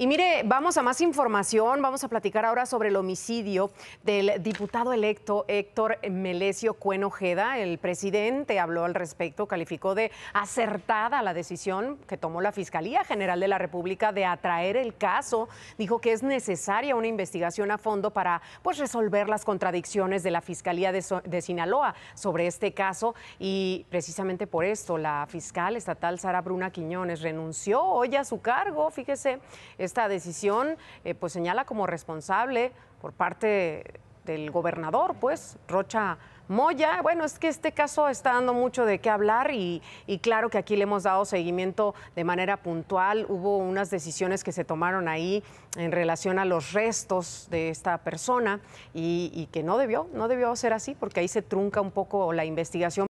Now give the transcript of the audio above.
Y mire, vamos a más información, vamos a platicar ahora sobre el homicidio del diputado electo Héctor Melesio Cuenojeda. El presidente habló al respecto, calificó de acertada la decisión que tomó la Fiscalía General de la República de atraer el caso. Dijo que es necesaria una investigación a fondo para pues, resolver las contradicciones de la Fiscalía de, Sinaloa sobre este caso y precisamente por esto la fiscal estatal Sara Bruna Quiñones renunció hoy a su cargo, fíjese. Esta decisión eh, pues señala como responsable por parte del gobernador, pues, Rocha Moya. Bueno, es que este caso está dando mucho de qué hablar y, claro que aquí le hemos dado seguimiento de manera puntual. Hubo unas decisiones que se tomaron ahí en relación a los restos de esta persona y, y que no debió, no debió ser así porque ahí se trunca un poco la investigación.